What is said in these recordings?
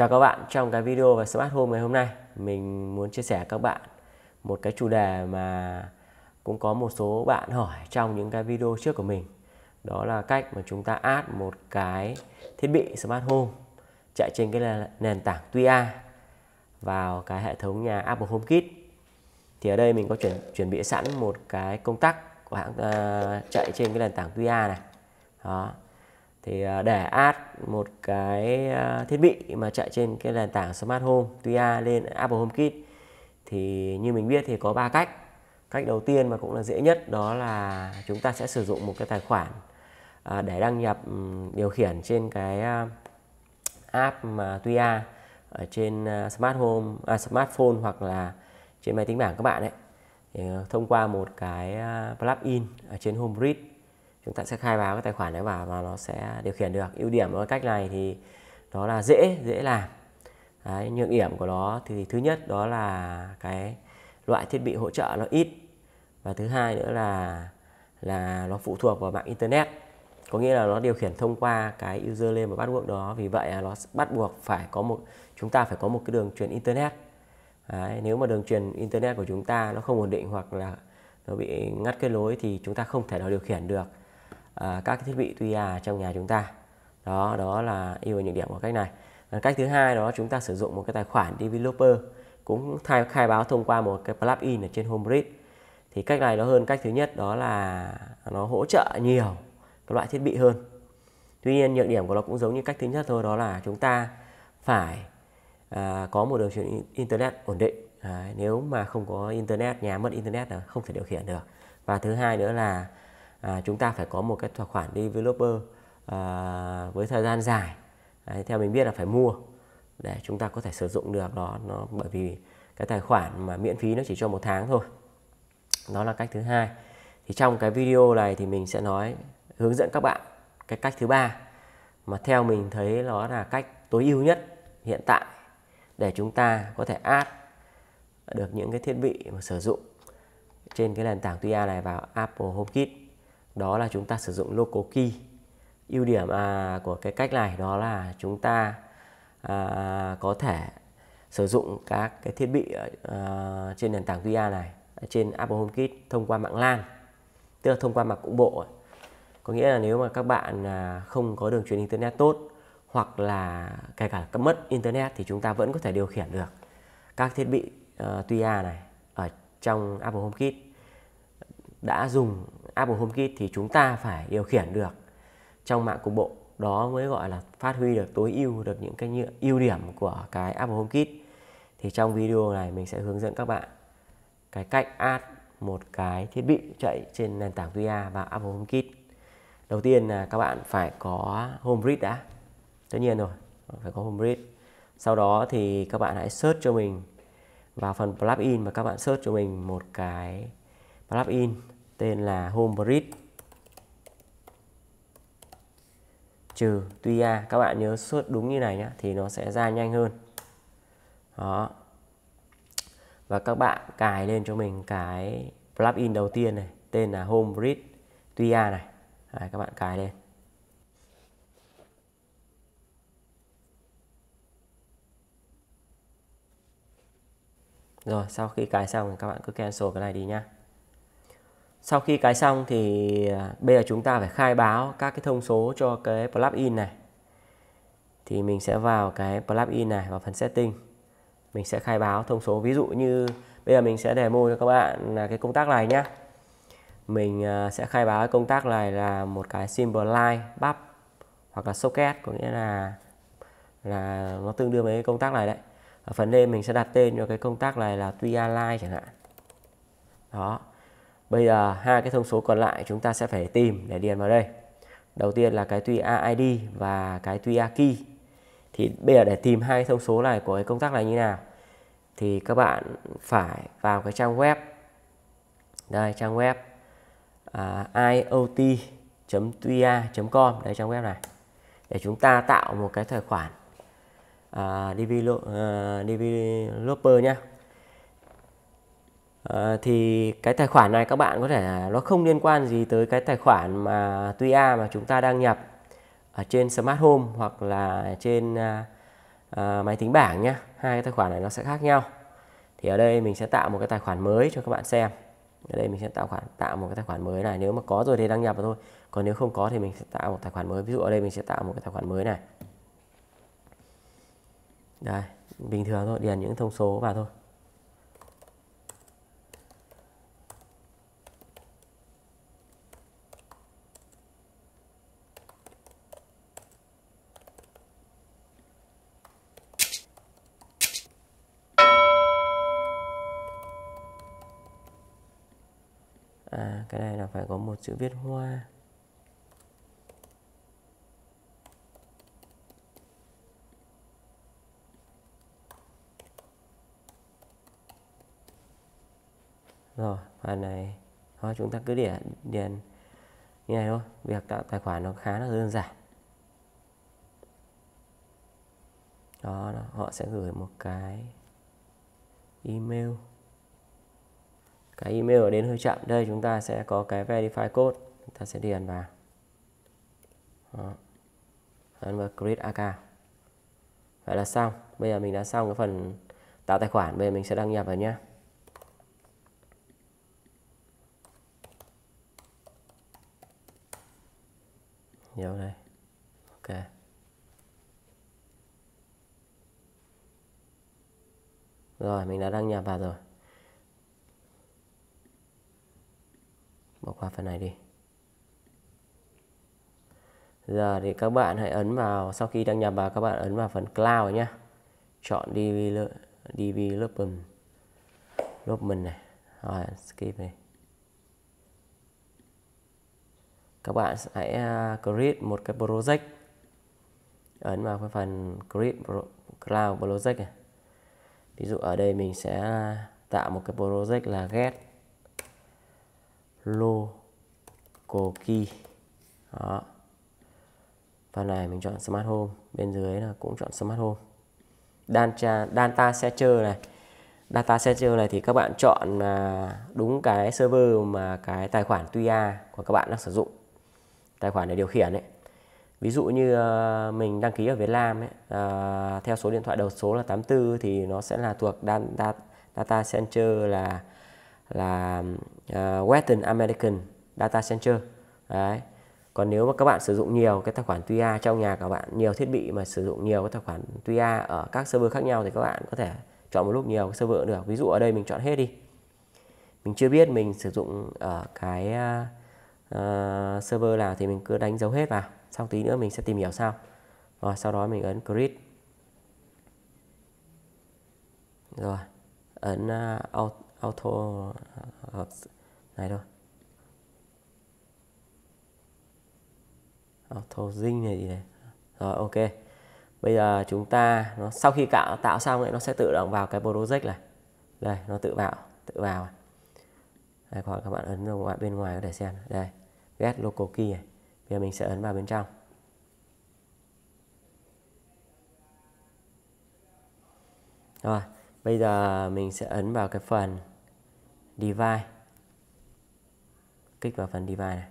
Chào các bạn, trong cái video về Smart Home ngày hôm nay mình muốn chia sẻ các bạn một cái chủ đề mà cũng có một số bạn hỏi trong những cái video trước của mình đó là cách mà chúng ta add một cái thiết bị Smart Home chạy trên cái nền tảng Tuya vào cái hệ thống nhà Apple HomeKit thì ở đây mình có chuẩn chuẩn bị sẵn một cái công tắc của hãng uh, chạy trên cái nền tảng Tuya này đó thì à, để add một cái à, thiết bị mà chạy trên cái nền tảng Smart Home Tuya lên Apple HomeKit thì như mình biết thì có 3 cách cách đầu tiên mà cũng là dễ nhất đó là chúng ta sẽ sử dụng một cái tài khoản à, để đăng nhập điều khiển trên cái app mà Tuya ở trên Smart Home à, smartphone hoặc là trên máy tính bảng các bạn ấy thông qua một cái plugin ở trên Homebridge chúng ta sẽ khai báo cái tài khoản đấy vào và nó sẽ điều khiển được ưu điểm của cách này thì đó là dễ dễ làm đấy, nhược điểm của nó thì thứ nhất đó là cái loại thiết bị hỗ trợ nó ít và thứ hai nữa là là nó phụ thuộc vào mạng internet có nghĩa là nó điều khiển thông qua cái user lên và bắt buộc đó vì vậy là nó bắt buộc phải có một chúng ta phải có một cái đường truyền internet Đấy, nếu mà đường truyền internet của chúng ta nó không ổn định hoặc là nó bị ngắt kết nối thì chúng ta không thể nào điều khiển được à, các cái thiết bị QR trong nhà chúng ta đó đó là ưu và nhược điểm của cách này cách thứ hai đó chúng ta sử dụng một cái tài khoản developer cũng thay khai báo thông qua một cái plugin ở trên Homebridge thì cách này nó hơn cách thứ nhất đó là nó hỗ trợ nhiều các loại thiết bị hơn tuy nhiên nhược điểm của nó cũng giống như cách thứ nhất thôi đó là chúng ta phải à, có một đường truyền internet ổn định Đấy, nếu mà không có internet nhà mất internet là không thể điều khiển được và thứ hai nữa là à, chúng ta phải có một cái tài khoản developer à, với thời gian dài Đấy, theo mình biết là phải mua để chúng ta có thể sử dụng được đó nó bởi vì cái tài khoản mà miễn phí nó chỉ cho một tháng thôi đó là cách thứ hai thì trong cái video này thì mình sẽ nói hướng dẫn các bạn cái cách thứ ba mà theo mình thấy nó là cách tối ưu nhất hiện tại để chúng ta có thể add được những cái thiết bị mà sử dụng trên cái nền tảng TUI này vào Apple HomeKit đó là chúng ta sử dụng local key ưu điểm à, của cái cách này đó là chúng ta à, có thể sử dụng các cái thiết bị à, trên nền tảng VR này à, trên Apple HomeKit thông qua mạng LAN tức là thông qua mạng cục bộ có nghĩa là nếu mà các bạn à, không có đường truyền internet tốt hoặc là kể cả các mất internet thì chúng ta vẫn có thể điều khiển được các thiết bị uh, à, TUI này ở trong Apple HomeKit đã dùng app của HomeKit thì chúng ta phải điều khiển được trong mạng cục bộ đó mới gọi là phát huy được tối ưu được những cái ưu điểm của cái Apple HomeKit thì trong video này mình sẽ hướng dẫn các bạn cái cách add một cái thiết bị chạy trên nền tảng VR và Apple HomeKit đầu tiên là các bạn phải có HomeGrid đã tất nhiên rồi phải có HomeGrid sau đó thì các bạn hãy search cho mình vào phần plugin mà các bạn search cho mình một cái plugin tên là home trừ tuy a các bạn nhớ suốt đúng như này nhé thì nó sẽ ra nhanh hơn đó và các bạn cài lên cho mình cái plugin đầu tiên này tên là home bridge tuy a này Đấy, các bạn cài lên Rồi sau khi cài xong thì các bạn cứ cancel cái này đi nhá sau khi cái xong thì à, bây giờ chúng ta phải khai báo các cái thông số cho cái plugin này thì mình sẽ vào cái plugin này vào phần setting mình sẽ khai báo thông số ví dụ như bây giờ mình sẽ demo cho các bạn là cái công tác này nhé mình à, sẽ khai báo công tác này là một cái symbol line bắp hoặc là socket có nghĩa là là nó tương đương với cái công tác này đấy ở phần đêm mình sẽ đặt tên cho cái công tác này là tuya line chẳng hạn đó Bây giờ hai cái thông số còn lại chúng ta sẽ phải tìm để điền vào đây. Đầu tiên là cái tuy ID và cái tuy key. Thì bây giờ để tìm hai thông số này của cái công tác này như nào thì các bạn phải vào cái trang web đây trang web à, iot tuya com đây trang web này để chúng ta tạo một cái tài khoản uh, developer nhé Ờ, thì cái tài khoản này các bạn có thể là nó không liên quan gì tới cái tài khoản mà TUI-A mà chúng ta đang nhập ở trên Smart Home hoặc là trên à, à, máy tính bảng nhé hai cái tài khoản này nó sẽ khác nhau thì ở đây mình sẽ tạo một cái tài khoản mới cho các bạn xem ở đây mình sẽ tạo khoản tạo một cái tài khoản mới này nếu mà có rồi thì đăng nhập vào thôi còn nếu không có thì mình sẽ tạo một tài khoản mới ví dụ ở đây mình sẽ tạo một cái tài khoản mới này đây bình thường thôi điền những thông số vào thôi à, cái này là phải có một chữ viết hoa rồi phần này thôi chúng ta cứ để điền như này thôi việc tạo tài khoản nó khá là đơn giản đó, đó họ sẽ gửi một cái email cái email đến hơi chậm đây chúng ta sẽ có cái verify code chúng ta sẽ điền vào Đó. ấn vào create account vậy là xong bây giờ mình đã xong cái phần tạo tài khoản bây giờ mình sẽ đăng nhập vào nhé nhiều đây ok rồi mình đã đăng nhập vào rồi bỏ qua phần này đi giờ thì các bạn hãy ấn vào sau khi đăng nhập vào các bạn ấn vào phần cloud nhé chọn Dv Dv lớp lớp development này rồi skip này các bạn hãy à, create một cái project ấn vào cái phần create cloud project này ví dụ ở đây mình sẽ à, tạo một cái project là get lô đó phần này mình chọn smart home bên dưới là cũng chọn smart home data data searcher này data Center này thì các bạn chọn à, đúng cái server mà cái tài khoản tuya của các bạn đang sử dụng tài khoản để điều khiển ấy ví dụ như à, mình đăng ký ở Việt Nam ấy, à, theo số điện thoại đầu số là 84 thì nó sẽ là thuộc data, data center là là uh, Western American Data Center đấy còn nếu mà các bạn sử dụng nhiều cái tài khoản TUI trong nhà các bạn nhiều thiết bị mà sử dụng nhiều cái tài khoản TUI ở các server khác nhau thì các bạn có thể chọn một lúc nhiều cái server được ví dụ ở đây mình chọn hết đi mình chưa biết mình sử dụng ở cái uh, server nào thì mình cứ đánh dấu hết vào sau tí nữa mình sẽ tìm hiểu sau rồi sau đó mình ấn create rồi ấn uh, auto hợp ờ, ờ, này thôi auto zing này gì này rồi ok bây giờ chúng ta nó sau khi tạo tạo xong ấy, nó sẽ tự động vào cái project này đây nó tự vào tự vào đây còn các bạn ấn vào ngoài bên ngoài có thể xem đây get local key này bây giờ mình sẽ ấn vào bên trong rồi bây giờ mình sẽ ấn vào cái phần device kích vào phần device này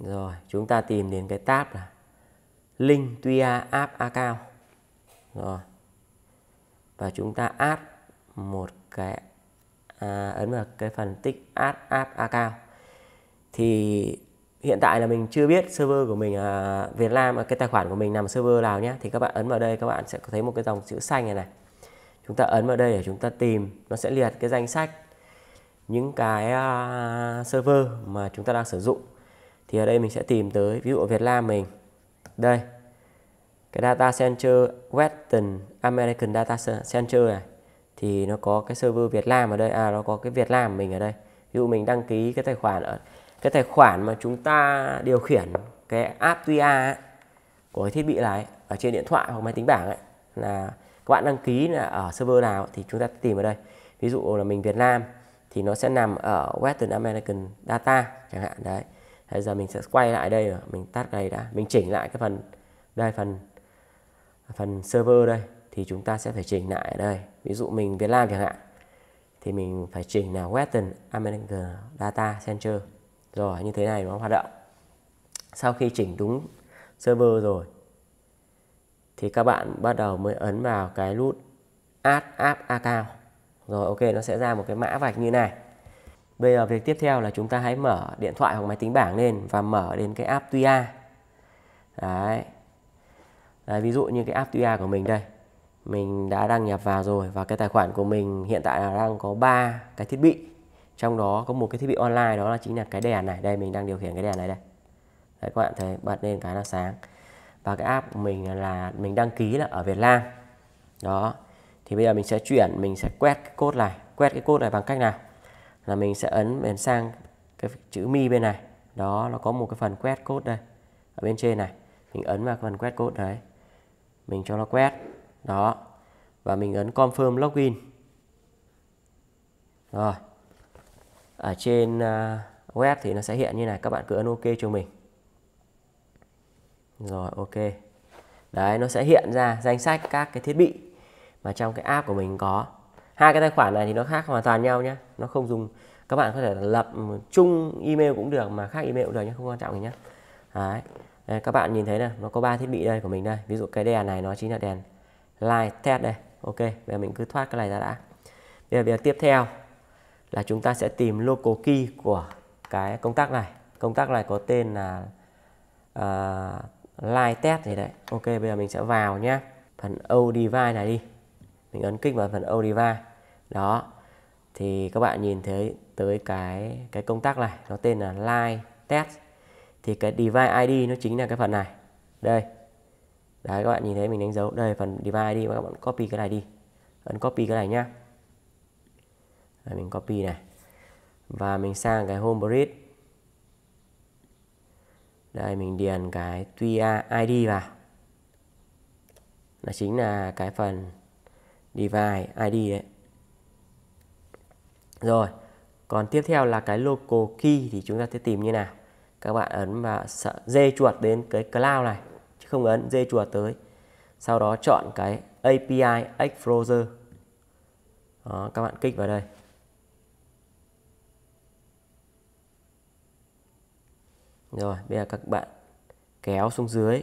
rồi chúng ta tìm đến cái tab là link tuya app account rồi và chúng ta add một cái à, ấn vào cái phần tích add app account thì hiện tại là mình chưa biết server của mình à, Việt Nam à, cái tài khoản của mình nằm server nào nhé thì các bạn ấn vào đây các bạn sẽ thấy một cái dòng chữ xanh này này chúng ta ấn vào đây để chúng ta tìm nó sẽ liệt cái danh sách những cái à, server mà chúng ta đang sử dụng thì ở đây mình sẽ tìm tới ví dụ Việt Nam mình đây cái data center Western American Data Center này thì nó có cái server Việt Nam ở đây à nó có cái Việt Nam mình ở đây ví dụ mình đăng ký cái tài khoản ở cái tài khoản mà chúng ta điều khiển cái app VR của cái thiết bị này ở trên điện thoại hoặc máy tính bảng ấy là các bạn đăng ký là ở server nào thì chúng ta tìm ở đây ví dụ là mình Việt Nam thì nó sẽ nằm ở Western American Data chẳng hạn đấy bây giờ mình sẽ quay lại đây mình tắt đây đã mình chỉnh lại cái phần đây phần phần server đây thì chúng ta sẽ phải chỉnh lại ở đây ví dụ mình Việt Nam chẳng hạn thì mình phải chỉnh là Western American Data Center rồi như thế này nó hoạt động sau khi chỉnh đúng server rồi thì các bạn bắt đầu mới ấn vào cái nút add app account rồi ok nó sẽ ra một cái mã vạch như này bây giờ việc tiếp theo là chúng ta hãy mở điện thoại hoặc máy tính bảng lên và mở đến cái app tuya đấy. đấy ví dụ như cái app tuya của mình đây mình đã đăng nhập vào rồi và cái tài khoản của mình hiện tại là đang có 3 cái thiết bị trong đó có một cái thiết bị online đó là chính là cái đèn này đây mình đang điều khiển cái đèn này đây đấy các bạn thấy bật lên cái là sáng và cái app của mình là mình đăng ký là ở Việt Nam đó thì bây giờ mình sẽ chuyển mình sẽ quét cái code này quét cái code này bằng cách nào là mình sẽ ấn bên sang cái chữ mi bên này đó nó có một cái phần quét code đây ở bên trên này mình ấn vào phần quét code đấy mình cho nó quét đó và mình ấn confirm login rồi ở trên à, web thì nó sẽ hiện như này các bạn cứ ấn ok cho mình rồi ok đấy nó sẽ hiện ra danh sách các cái thiết bị mà trong cái app của mình có hai cái tài khoản này thì nó khác hoàn toàn nhau nhé nó không dùng các bạn có thể lập chung email cũng được mà khác email cũng được nhé không quan trọng gì nhé đấy đây, các bạn nhìn thấy là nó có ba thiết bị đây của mình đây ví dụ cái đèn này nó chính là đèn light test đây ok bây giờ mình cứ thoát cái này ra đã bây giờ, bây giờ tiếp theo là chúng ta sẽ tìm local key của cái công tác này công tác này có tên là uh, live test gì đấy ok bây giờ mình sẽ vào nhé phần O device này đi mình ấn kích vào phần O device đó thì các bạn nhìn thấy tới cái cái công tác này nó tên là live test thì cái device ID nó chính là cái phần này đây đấy các bạn nhìn thấy mình đánh dấu đây phần device ID các bạn copy cái này đi ấn copy cái này nhá mình copy này và mình sang cái home bridge đây mình điền cái QR ID vào là chính là cái phần device ID đấy rồi còn tiếp theo là cái local key thì chúng ta sẽ tìm như nào các bạn ấn vào dê chuột đến cái cloud này chứ không ấn dê chuột tới sau đó chọn cái API Explorer đó, các bạn kích vào đây rồi bây giờ các bạn kéo xuống dưới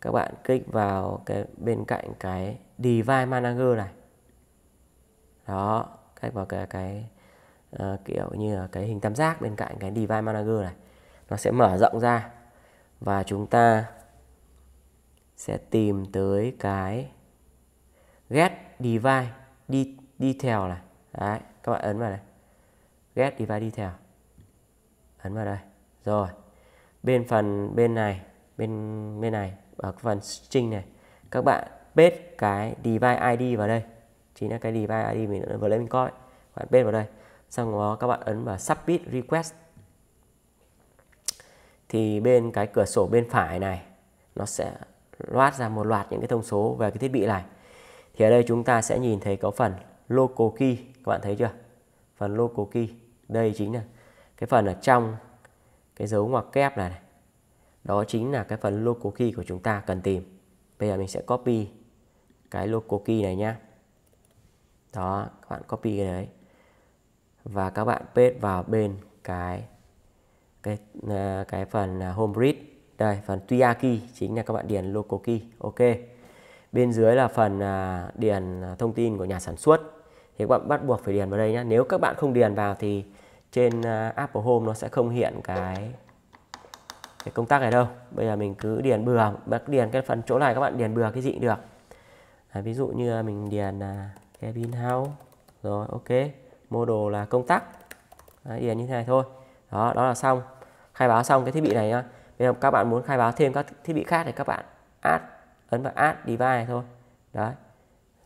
các bạn kích vào cái bên cạnh cái device manager này đó cách vào cái cái uh, kiểu như là cái hình tam giác bên cạnh cái device manager này nó sẽ mở rộng ra và chúng ta sẽ tìm tới cái get device đi đi theo này đấy các bạn ấn vào này get device detail ấn vào đây rồi bên phần bên này bên bên này ở phần string này các bạn paste cái device id vào đây chính là cái device id mình vừa lấy mình coi bạn paste vào đây xong đó các bạn ấn vào submit request thì bên cái cửa sổ bên phải này nó sẽ loát ra một loạt những cái thông số về cái thiết bị này thì ở đây chúng ta sẽ nhìn thấy có phần local key các bạn thấy chưa phần local key đây chính là cái phần ở trong cái dấu ngoặc kép này, này đó chính là cái phần local key của chúng ta cần tìm bây giờ mình sẽ copy cái local key này nhé. đó các bạn copy cái đấy và các bạn paste vào bên cái cái à, cái phần à, home read đây phần tuya key chính là các bạn điền local key ok bên dưới là phần à, điền thông tin của nhà sản xuất thì các bạn bắt buộc phải điền vào đây nhé nếu các bạn không điền vào thì trên à, Apple Home nó sẽ không hiện cái cái công tắc này đâu bây giờ mình cứ điền bừa bắt điền cái phần chỗ này các bạn điền bừa cái gì cũng được à, ví dụ như mình điền là cabin house rồi ok model là công tắc Đấy, điền như thế này thôi đó đó là xong khai báo xong cái thiết bị này nhá bây giờ các bạn muốn khai báo thêm các thiết bị khác thì các bạn add ấn vào add device này thôi đấy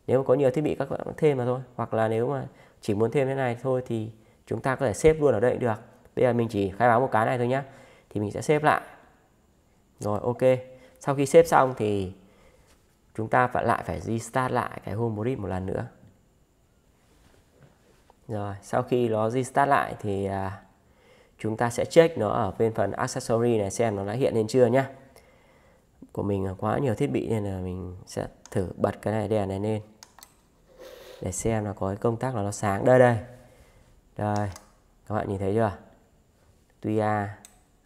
nếu mà có nhiều thiết bị các bạn thêm mà thôi hoặc là nếu mà chỉ muốn thêm thế này thôi thì chúng ta có thể xếp luôn ở đây được bây giờ mình chỉ khai báo một cái này thôi nhé thì mình sẽ xếp lại rồi ok sau khi xếp xong thì chúng ta phải lại phải restart lại cái home grid một lần nữa rồi sau khi nó restart lại thì à, chúng ta sẽ check nó ở bên phần accessory này xem nó đã hiện lên chưa nhé của mình quá nhiều thiết bị nên là mình sẽ thử bật cái này đèn này lên để xem là có cái công tác là nó sáng đây đây đây các bạn nhìn thấy chưa tuy a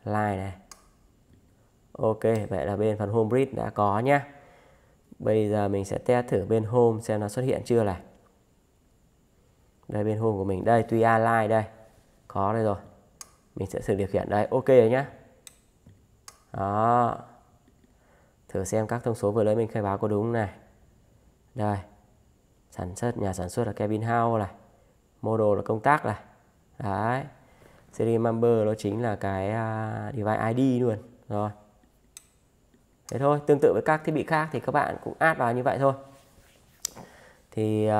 line này ok vậy là bên phần home Bridge đã có nhá bây giờ mình sẽ test thử bên home xem nó xuất hiện chưa này đây bên home của mình đây tuy a line đây có đây rồi mình sẽ thử điều khiển đây ok rồi nhá đó thử xem các thông số vừa lấy mình khai báo có đúng này đây sản xuất nhà sản xuất là Kevin House này model là công tác này đấy serial number nó chính là cái uh, device ID luôn rồi thế thôi tương tự với các thiết bị khác thì các bạn cũng add vào như vậy thôi thì uh,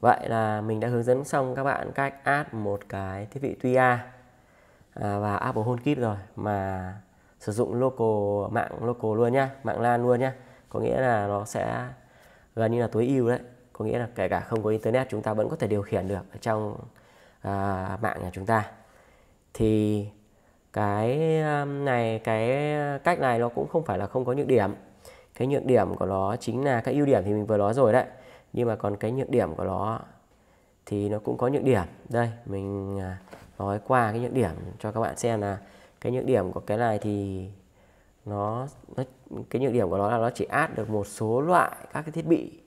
vậy là mình đã hướng dẫn xong các bạn cách add một cái thiết bị TUI à, và Apple HomeKit rồi mà sử dụng local mạng local luôn nhá mạng LAN luôn nhá có nghĩa là nó sẽ gần như là tối ưu đấy có nghĩa là kể cả không có internet chúng ta vẫn có thể điều khiển được ở trong à, mạng nhà chúng ta thì cái um, này cái cách này nó cũng không phải là không có nhược điểm cái nhược điểm của nó chính là cái ưu điểm thì mình vừa nói rồi đấy nhưng mà còn cái nhược điểm của nó thì nó cũng có nhược điểm đây mình à, nói qua cái nhược điểm cho các bạn xem là cái nhược điểm của cái này thì nó, nó cái nhược điểm của nó là nó chỉ át được một số loại các cái thiết bị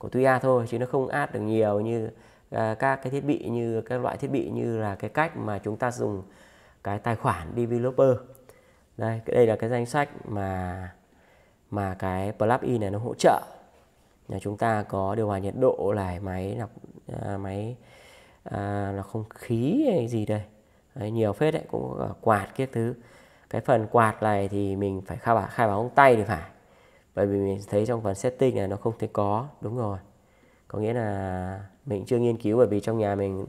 của Tuya thôi chứ nó không add được nhiều như uh, các cái thiết bị như các loại thiết bị như là cái cách mà chúng ta dùng cái tài khoản developer đây cái đây là cái danh sách mà mà cái plugin này nó hỗ trợ là chúng ta có điều hòa nhiệt độ này máy lọc à, máy à, là không khí hay gì đây đấy, nhiều phết đấy cũng quạt cái thứ cái phần quạt này thì mình phải khai báo khai báo bằng tay thì phải bởi vì mình thấy trong phần setting này nó không thấy có đúng rồi có nghĩa là mình chưa nghiên cứu bởi vì trong nhà mình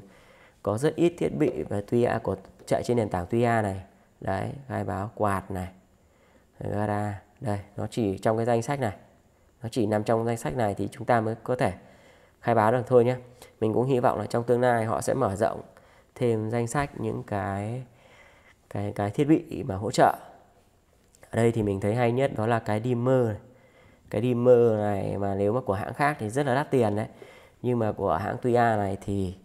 có rất ít thiết bị và tuya của chạy trên nền tảng tuya này đấy khai báo quạt này gara đây nó chỉ trong cái danh sách này nó chỉ nằm trong danh sách này thì chúng ta mới có thể khai báo được thôi nhé mình cũng hy vọng là trong tương lai họ sẽ mở rộng thêm danh sách những cái cái cái thiết bị mà hỗ trợ ở đây thì mình thấy hay nhất đó là cái dimmer này cái dimmer này mà nếu mà của hãng khác thì rất là đắt tiền đấy nhưng mà của hãng Tuya này thì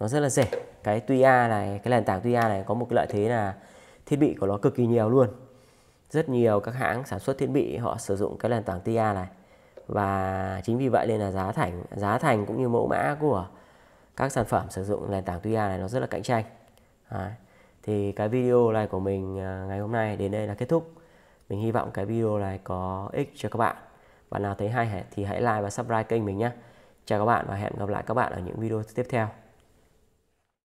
nó rất là rẻ cái Tuya này cái nền tảng Tuya này có một cái lợi thế là thiết bị của nó cực kỳ nhiều luôn rất nhiều các hãng sản xuất thiết bị họ sử dụng cái nền tảng Tuya này và chính vì vậy nên là giá thành giá thành cũng như mẫu mã của các sản phẩm sử dụng nền tảng Tuya này nó rất là cạnh tranh Đấy. thì cái video này của mình à, ngày hôm nay đến đây là kết thúc mình hy vọng cái video này có ích cho các bạn bạn nào thấy hay thì hãy like và subscribe kênh mình nhé. Chào các bạn và hẹn gặp lại các bạn ở những video tiếp theo.